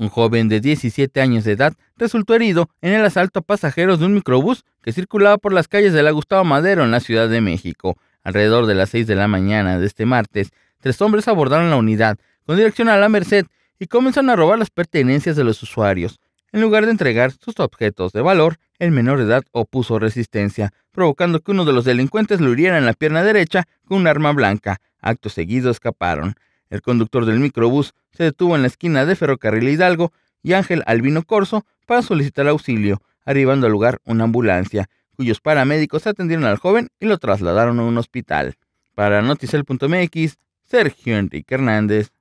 Un joven de 17 años de edad resultó herido en el asalto a pasajeros de un microbús que circulaba por las calles de la Gustavo Madero en la Ciudad de México. Alrededor de las 6 de la mañana de este martes, tres hombres abordaron la unidad con dirección a la Merced y comenzaron a robar las pertenencias de los usuarios. En lugar de entregar sus objetos de valor, el menor de edad opuso resistencia, provocando que uno de los delincuentes le hiriera en la pierna derecha con un arma blanca. Acto seguido escaparon. El conductor del microbús se detuvo en la esquina de Ferrocarril Hidalgo y Ángel Albino Corso para solicitar auxilio, arribando al lugar una ambulancia, cuyos paramédicos atendieron al joven y lo trasladaron a un hospital. Para Noticel.mx, Sergio Enrique Hernández.